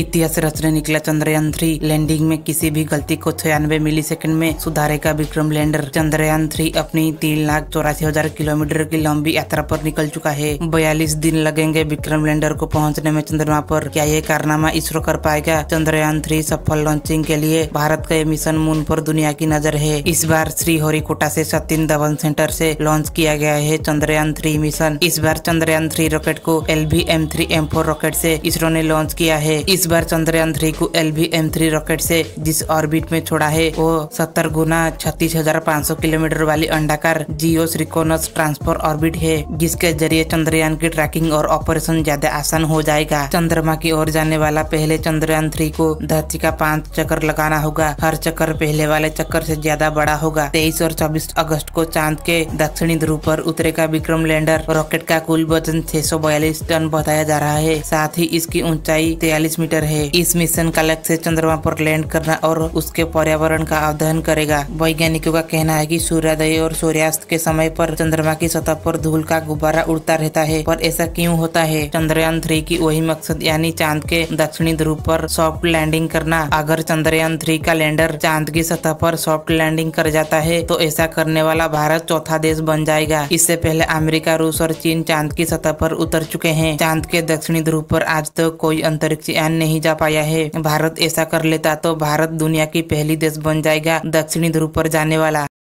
इतिहास रचने निकला चंद्रयान थ्री लैंडिंग में किसी भी गलती को छियानवे मिली सेकंड में सुधारेगा विक्रम लैंडर चंद्रयान थ्री अपनी तीन लाख चौरासी हजार किलोमीटर की लंबी यात्रा पर निकल चुका है बयालीस दिन लगेंगे विक्रम लैंडर को पहुंचने में चंद्रमा पर क्या ये कारनामा इसरो कर पाएगा चंद्रयान थ्री सफल लॉन्चिंग के लिए भारत का ये मिशन मून पर दुनिया की नजर है इस बार श्री हरिकोटा से सतीन धवन सेंटर से लॉन्च किया गया है चंद्रयान थ्री मिशन इस बार चंद्रयान थ्री रॉकेट को L B M three M four rocket से इसरो ने लॉन्च किया है इस इस बार चंद्रयान थ्री को L V M three rocket से जिस ऑर्बिट में छोड़ा है वो सत्तर गुना छत्तीस हजार पाँच सौ किलोमीटर वाली अंडाकार जियो श्रिकोनस ट्रांसफर ऑर्बिट है जिसके जरिए चंद्रयान की ट्रैकिंग और ऑपरेशन ज्यादा आसान हो जाएगा चंद्रमा की ओर जाने वाला पहले चंद्रयान थ्री को धरती का पांच चक्कर लगाना होगा हर चक्कर पहले वाले चक्कर से ज्यादा बड़ा होगा तेईस और चौबीस अगस्त को चांद के दक्षिणी ध्रुव पर उतरेगा विक्रम लैंडर रॉकेट का कुल वजन छह टन बताया जा रहा है साथ ही इसकी ऊंचाई तेलिस मीटर ऑर्बिटर है इस मिशन का लक्ष्य चंद्रमा पर लैंड करना और उसके पर्यावरण का अध्ययन करेगा वैज्ञानिकों का कहना है कि सूर्योदय और सूर्यास्त के समय पर चंद्रमा की सतह पर धूल का गुब्बारा उड़ता रहता है पर ऐसा क्यों होता है चंद्रयान थ्री की वही मकसद यानी चांद के दक्षिणी ध्रुव पर सॉफ्ट लैंडिंग करना अगर चंद्रयान थ्री का लैंडर चांद की सतह पर सॉफ्ट लैंडिंग कर जाता है तो ऐसा करने वाला भारत चौथा देश बन जाएगा इससे पहले अमेरिका रूस और चीन चांद की सतह पर उतर चुके हैं चांद के दक्षिणी ध्रुव पर आज तक तो कोई अंतरिक्ष यान नहीं जा पाया है भारत ऐसा कर लेता तो भारत दुनिया की पहली देश बन जाएगा दक्षिणी ध्रुव पर जाने वाला